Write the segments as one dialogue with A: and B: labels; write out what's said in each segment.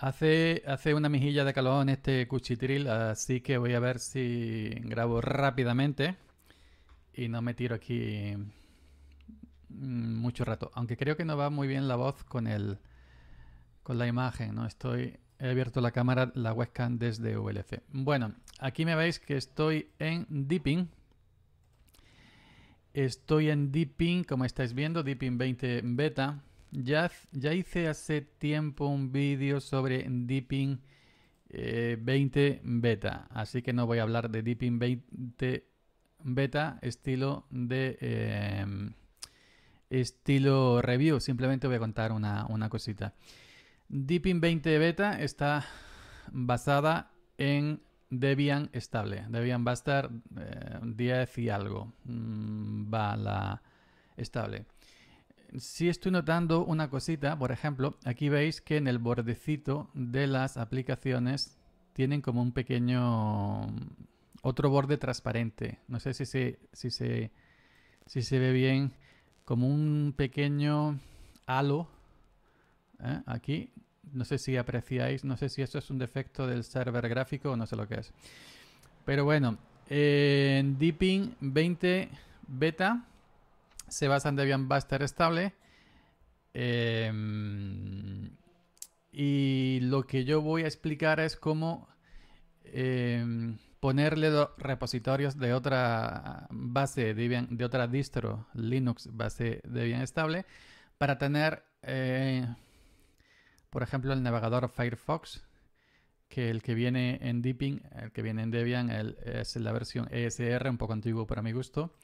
A: Hace, hace una mejilla de calor en este cuchitril, así que voy a ver si grabo rápidamente y no me tiro aquí mm, mucho rato. Aunque creo que no va muy bien la voz con el con la imagen, ¿no? Estoy. He abierto la cámara, la webcam desde VLC. Bueno, aquí me veis que estoy en Deepin. Estoy en Deepin, como estáis viendo, Deepin 20 beta. Ya, ya hice hace tiempo un vídeo sobre Deepin 20 eh, Beta, así que no voy a hablar de Deepin 20 Beta estilo de em, estilo review, simplemente voy a contar una, cosita. Deepin 20 Beta está basada en Debian estable. Debian va a estar 10 eh, y algo. Mm, va la estable. Si estoy notando una cosita, por ejemplo, aquí veis que en el bordecito de las aplicaciones tienen como un pequeño otro borde transparente. No sé si se, si se, ve bien, como un pequeño halo ¿eh? aquí. No sé si apreciáis, no sé si eso es un defecto del server gráfico o no sé lo que es. Pero bueno, en Deepin 20 beta se basa en Debian Buster estable. Em, y lo que yo voy a explicar es cómo em, ponerle los repositorios de otra base de otra distro Linux base Debian estable para tener, eh, por ejemplo, el navegador Firefox, que el que viene en el que viene en Debian es la versión ESR, un poco antiguo para mi gusto.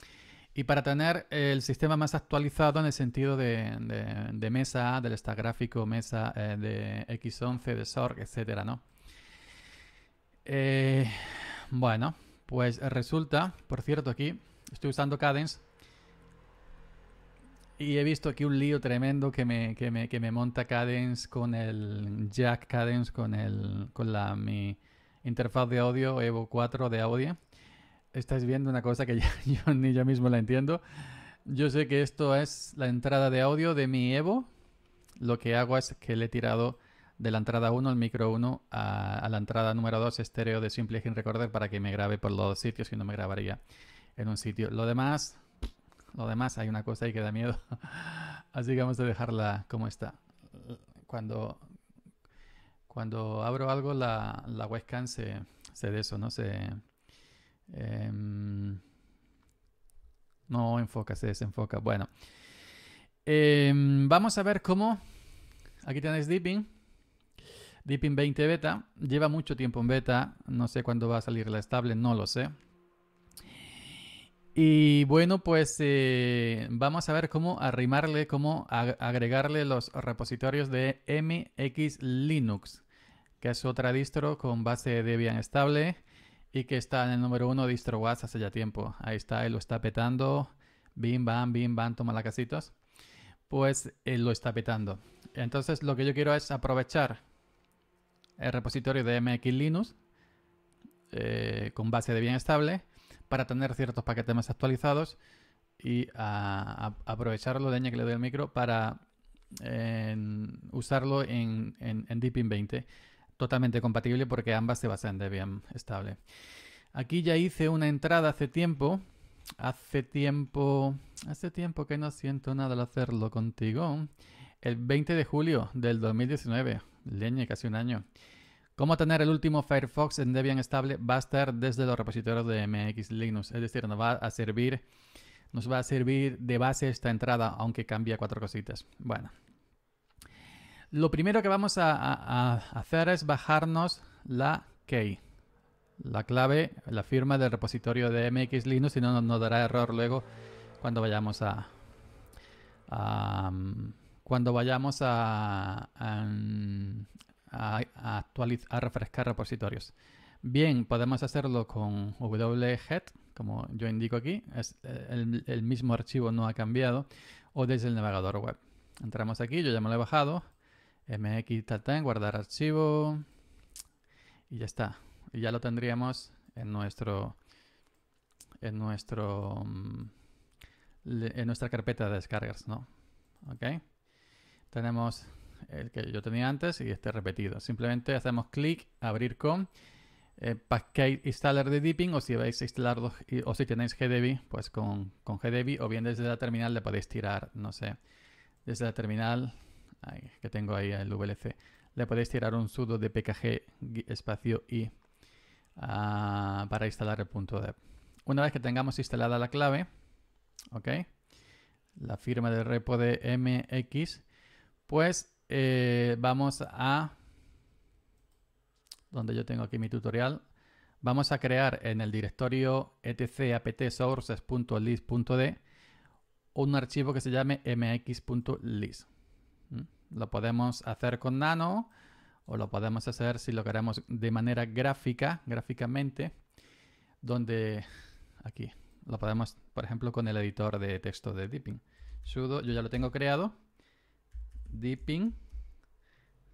A: Y para tener el sistema más actualizado en el sentido de, mesa, del stack gráfico, mesa eh, de X11, de SORG, etcétera, ¿no? Eh, bueno, pues resulta, por cierto, aquí estoy usando Cadence y he visto aquí un lío tremendo que me, que me, monta Cadence con el Jack Cadence, con, el, con la, mi interfaz de audio Evo 4 de audio estáis viendo una cosa que yo ni yo mismo la entiendo. Yo sé que esto es la entrada de audio de mi Evo. Lo que hago es que le he tirado de la entrada 1, el micro 1, a, la entrada número 2 estéreo de Simple Sin Recorder para que me grabe por los dos sitios y no me grabaría en un sitio. Lo demás, lo demás hay una cosa ahí que da miedo. Así que vamos a dejarla como está. Cuando, cuando abro algo, la, la webcam se, se de eso, ¿no? Se, Em, no enfoca, se desenfoca. Bueno, em, vamos a ver cómo. Aquí tenéis Deepin. Deepin 20 beta. Lleva mucho tiempo en beta. No sé cuándo va a salir la estable, no lo sé. Y bueno, pues eh, vamos a ver cómo arrimarle, cómo agregarle los repositorios de MX Linux, que es otra distro con base de Debian estable y que está en el número uno DistroWatts hace ya tiempo. Ahí está, él lo está petando. Bim, bam, bim, bam, toma la casitas. Pues él lo está petando. Entonces lo que yo quiero es aprovechar el repositorio de MX Linux eh, con base de bien estable para tener ciertos paquetes más actualizados y a, aprovecharlo, que le doy el micro, para eh, usarlo en, en, en Deepin 20 totalmente compatible porque ambas se basan en Debian estable. Aquí ya hice una entrada hace tiempo. Hace tiempo... Hace tiempo que no siento nada al hacerlo contigo. El 20 de julio del 2019. Leñe, casi un año. Cómo tener el último Firefox en Debian estable va a estar desde los repositorios de MX Linux. Es decir, nos va a servir... Nos va a servir de base esta entrada, aunque cambia cuatro cositas. Bueno, lo primero que vamos a, hacer es bajarnos la key, la clave, la firma del repositorio de MX Linux, si no nos dará error luego cuando vayamos a, mm, cuando vayamos a, actualizar, a, refrescar repositorios. Bien, podemos hacerlo con wget, como yo indico aquí, eh, el, el, mismo archivo no ha cambiado, o desde el navegador web. Entramos aquí, yo ya me lo he bajado, mx tal, guardar archivo y ya está. Y ya lo tendríamos en nuestro en nuestro mm, en nuestra carpeta de descargas, ¿no? ¿Ok? Tenemos el que yo tenía antes y este repetido. Simplemente hacemos clic, abrir con eh, package installer de dipping o si vais a o si tenéis GDB, pues con, con GDB o bien desde la terminal le podéis tirar, no sé, desde la terminal que tengo ahí el VLC, le podéis tirar un sudo de pkg espacio i para instalar el punto de Una vez que tengamos instalada la clave, ¿ok? La firma del repo de mx, pues eh, vamos a donde yo tengo aquí mi tutorial, vamos a crear en el directorio etcaptsources.list.d un archivo que se llame mx.list. Lo podemos hacer con nano o lo podemos hacer si lo queremos de manera gráfica, gráficamente, donde aquí lo podemos, por ejemplo, con el editor de texto de Deepin. Sudo, yo ya lo tengo creado. Deepin,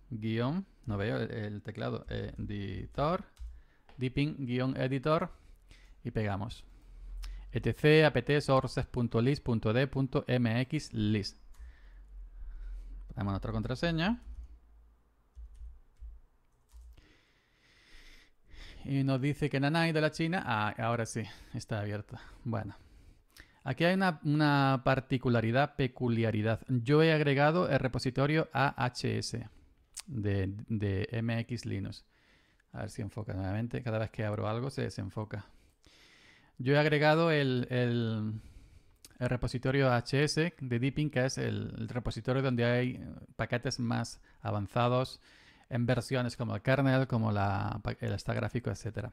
A: guión, no veo el, teclado, editor, Deepin, guión, editor, y pegamos. etc apt sources.list.d.mx list. Ponemos nuestra contraseña. Y nos dice que Nanai de la China. Ah, ahora sí, está abierta. Bueno. Aquí hay una, particularidad, peculiaridad. Yo he agregado el repositorio AHS de, MX Linux. A ver si enfoca nuevamente. Cada vez que abro algo se desenfoca. Yo he agregado el, el repositorio HS de Deepin, que es el, repositorio donde hay eh, paquetes más avanzados en versiones como el kernel, como la, el está gráfico, etc.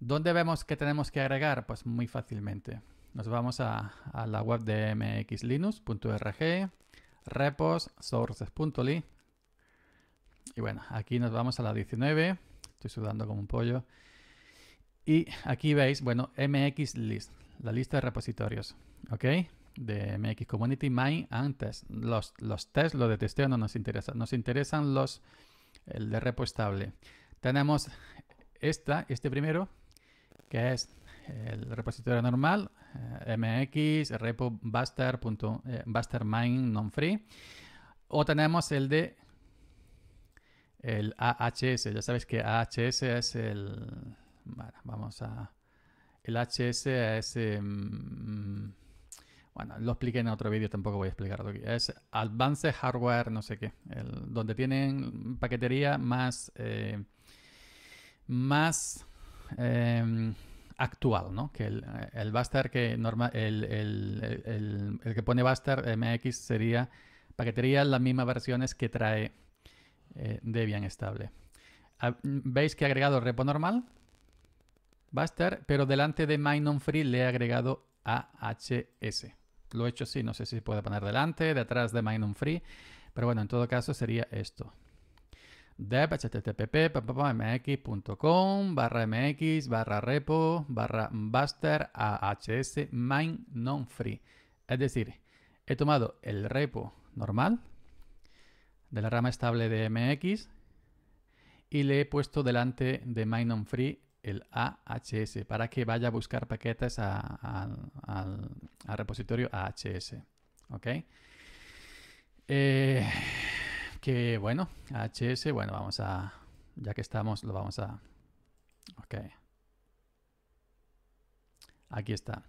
A: ¿Dónde vemos que tenemos que agregar? Pues muy fácilmente. Nos vamos a, a la web de mxlinux.org, repos, sources.ly. Y bueno, aquí nos vamos a la 19. Estoy sudando como un pollo. Y aquí veis, bueno, mxlist, la lista de repositorios. ¿ok? De MX Community, Mine and Test. Los, los tests, los de testeo no nos interesan. Nos interesan los el de repo Tenemos esta, este primero, que es el repositorio normal, eh, mx repo buster, eh, non free. O tenemos el de el AHS. Ya sabéis que AHS es el... Bueno, vamos a... El HS es... Em, bueno, lo expliqué en otro vídeo, tampoco voy a explicarlo aquí. Es Advanced Hardware, no sé qué, donde tienen paquetería más, eh, más em, actual, ¿no? Que el, Buster que normal, el, que pone Buster MX sería paquetería las mismas versiones que trae eh, Debian estable. Veis que he agregado repo normal, Buster, pero delante de MyNonFree free le he agregado AHS lo he hecho así, no sé si puede poner delante, detrás de on Free, pero bueno, en todo caso sería esto. Deb, barra mx, barra repo, barra buster, ahs, main non free. Es decir, he tomado el repo normal de la rama estable de mx y le he puesto delante de main free el AHS para que vaya a buscar paquetes al, repositorio AHS. ¿Ok? Eh, que bueno, AHS, bueno, vamos a, ya que estamos, lo vamos a... Ok. Aquí está.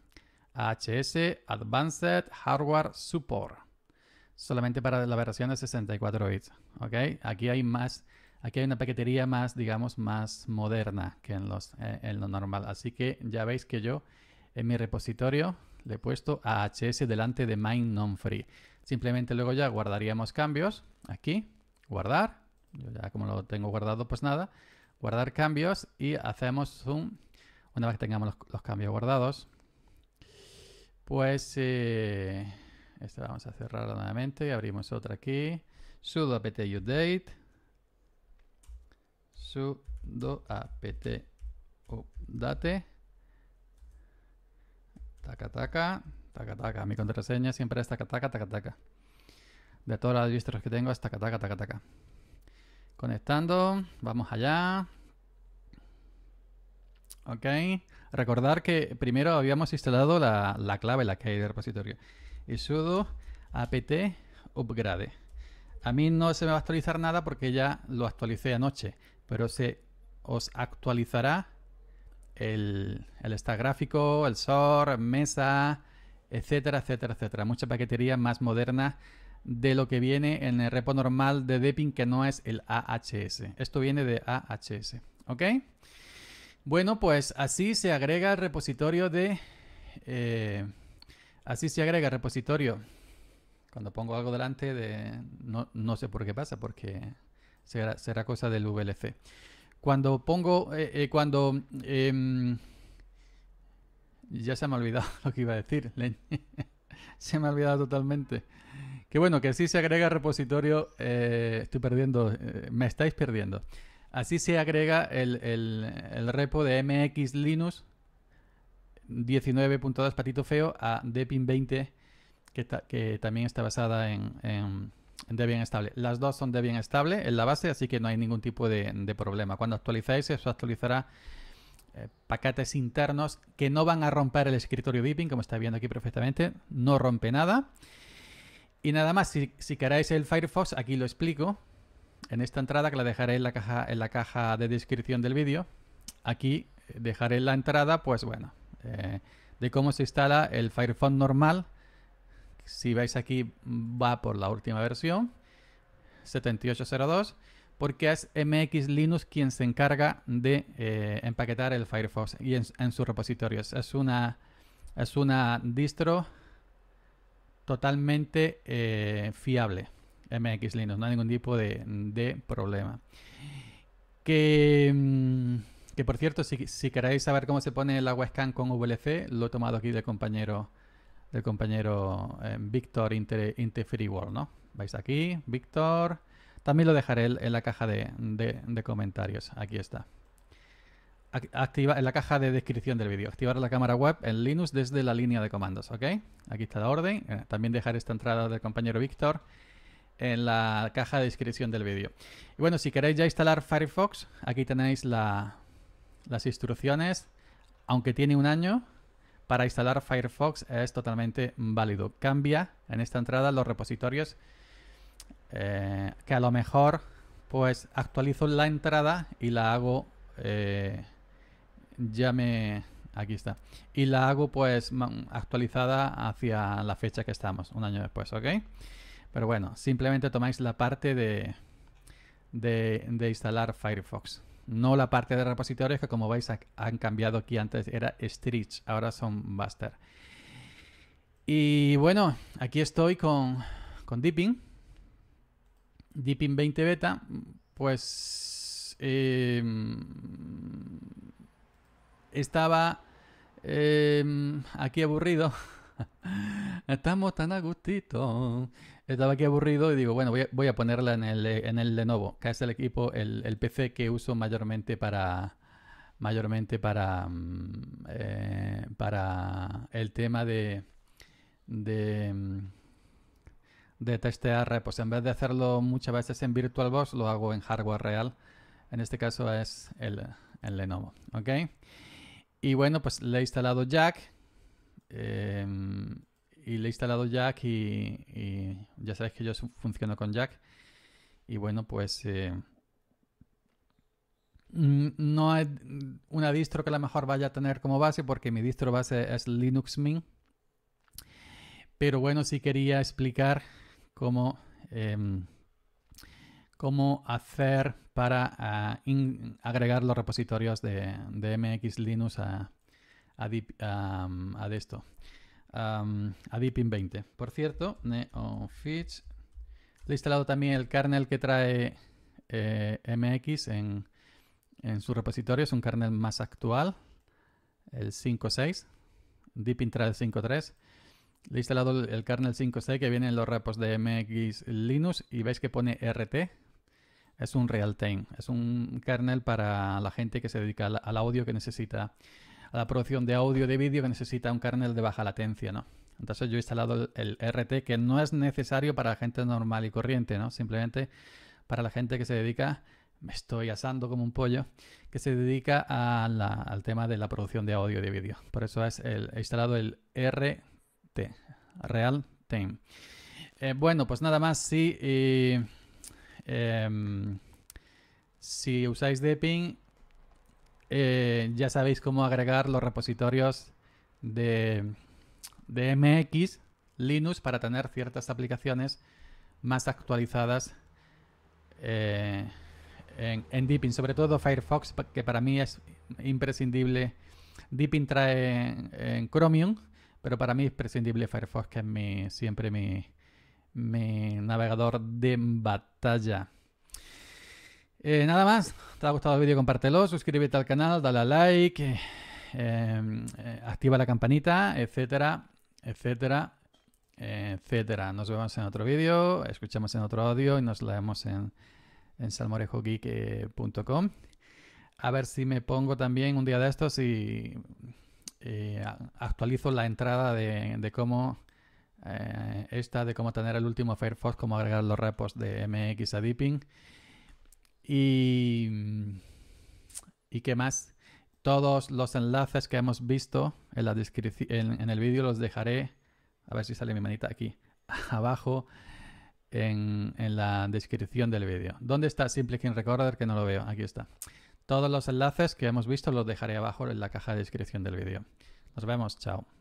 A: AHS Advanced Hardware Support. Solamente para la versión de 64 bits. ¿Ok? Aquí hay más Aquí hay una paquetería más, digamos, más moderna que eh, en, lo normal. Así que ya veis que yo en mi repositorio le he puesto AHS delante de main non-free. Simplemente luego ya guardaríamos cambios. Aquí, guardar. Yo ya como lo tengo guardado, pues nada. Guardar cambios y hacemos zoom Una vez que tengamos los, cambios guardados, pues... Eh, este vamos a cerrar nuevamente y abrimos otra aquí. sudo apt update sudo apt update taca taca taca taca mi contraseña siempre es taca taca taca de todas las vistas que tengo es taca taca taca conectando vamos allá ok recordar que primero habíamos instalado la, la clave la key del repositorio y sudo apt upgrade a mí no se me va a actualizar nada porque ya lo actualicé anoche pero se os actualizará el, el stack gráfico, el SOR, mesa, etcétera, etcétera, etcétera. Mucha paquetería más moderna de lo que viene en el repo normal de Depping que no es el AHS. Esto viene de AHS, ¿ok? Bueno, pues así se agrega el repositorio de... Eh, así se agrega el repositorio. Cuando pongo algo delante de... no sé por qué pasa, porque será, cosa del VLC. Cuando pongo, eh, eh, cuando... Em, ya se me ha olvidado lo que iba a decir, se me ha olvidado totalmente. Que bueno, que así se agrega repositorio, eh, estoy perdiendo, me estáis perdiendo. Así se agrega el, repo de MX Linux 19.2 patito feo a Depin 20, que, que, también está basada en bien estable. Las dos son de bien estable en la base, así que no hay ningún tipo de, problema. Cuando actualizáis, eso actualizará eh, paquetes internos que no van a romper el escritorio Debian, como estáis viendo aquí perfectamente. No rompe nada. Y nada más, si, si queréis el Firefox, aquí lo explico. En esta entrada, que la dejaré en la caja, en la caja de descripción del vídeo, aquí dejaré la entrada, pues bueno, eh, de cómo se instala el Firefox normal si veis aquí va por la última versión, 7802, porque es MX Linux quien se encarga de eh, empaquetar el Firefox en, sus repositorios. Es una, es una distro totalmente eh, fiable, MX Linux, no hay ningún tipo de, problema. Mm, que, por cierto, si, queréis saber cómo se pone la webcam con VLC, lo he tomado aquí del compañero del compañero eh, Víctor Inter, World, ¿no? Vais aquí, Víctor. También lo dejaré en la caja de, comentarios. Aquí está. Activa, en la caja de descripción del vídeo. Activar la cámara web en Linux desde la línea de comandos, ¿ok? Aquí está la orden. Eh, también dejar esta entrada del compañero Víctor en la caja de descripción del vídeo. Y bueno, si queréis ya instalar Firefox, aquí tenéis las instrucciones. Aunque tiene un año, para instalar Firefox es totalmente válido. Cambia en esta entrada los repositorios eh, que a lo mejor pues actualizo la entrada y la hago eh, ya me aquí está y la hago pues actualizada hacia la fecha que estamos un año después ok pero bueno simplemente tomáis la parte de, de instalar Firefox no la parte de repositorios que como veis han cambiado aquí antes era Streets, ahora son Buster. Y bueno, aquí estoy con, con Deepin. Deepin 20 beta, pues em, estaba em, aquí aburrido Estamos tan a gustito. Estaba aquí aburrido y digo, bueno, voy a, ponerla en el, en el Lenovo, que es el equipo, el, PC que uso mayormente para mayormente para, mm, eh, para el tema de, de, mm, testear. Pues en vez de hacerlo muchas veces en VirtualBox, lo hago en hardware real. En este caso es el, el Lenovo. ¿ok? Y bueno, pues le he instalado Jack, Em, y le he instalado Jack y, ya sabéis que yo funciono con Jack. Y bueno, pues eh, no hay una distro que a lo mejor vaya a tener como base porque mi distro base es Linux Mint. Pero bueno, si quería explicar cómo, em, cómo hacer para ah, agregar los repositorios de, de MX Linux a, a, de esto. a Deepin 20. Por cierto, NeoFitch. Le he instalado también el kernel que trae eh, MX en, en, su repositorio. Es un kernel más actual, el 5.6. Deepin trae el 5.3. Le he instalado el kernel 5.6 que viene en los repos de MX Linux y veis que pone RT. Es un real-time, es un kernel para la gente que se dedica al audio que necesita a la producción de audio de vídeo que necesita un kernel de baja latencia, ¿no? Entonces yo he instalado el, RT que no es necesario para la gente normal y corriente, ¿no? Simplemente para la gente que se dedica, me estoy asando como un pollo, que se dedica al tema de la producción de audio de vídeo. Por eso es el, he instalado el RT, Real Time. Eh, bueno, pues nada más, si em, si usáis Deepin, eh, ya sabéis cómo agregar los repositorios de, MX Linux para tener ciertas aplicaciones más actualizadas eh, en, Deepin, sobre todo Firefox, que para mí es imprescindible. Deepin trae en, Chromium, pero para mí es imprescindible Firefox, que es siempre mi navegador de batalla. Eh, nada más, te ha gustado el vídeo, compártelo, suscríbete al canal, dale a like, em, eh, activa la campanita, etcétera, etcétera, etcétera. Nos vemos en otro vídeo, escuchamos en otro audio y nos vemos en, en salmorejogeek.com. A ver si me pongo también un día de estos y, actualizo la entrada de, cómo eh, esta, de cómo tener el último Firefox, cómo agregar los repos de MX a Deepin. Y, mm, ¿Y qué más? Todos los enlaces que hemos visto en, la en, el vídeo los dejaré, a ver si sale mi manita aquí, abajo en, la descripción del vídeo. ¿Dónde está Simple Recorder? Que no lo veo, aquí está. Todos los enlaces que hemos visto los dejaré abajo en la caja de descripción del vídeo. Nos vemos, chao.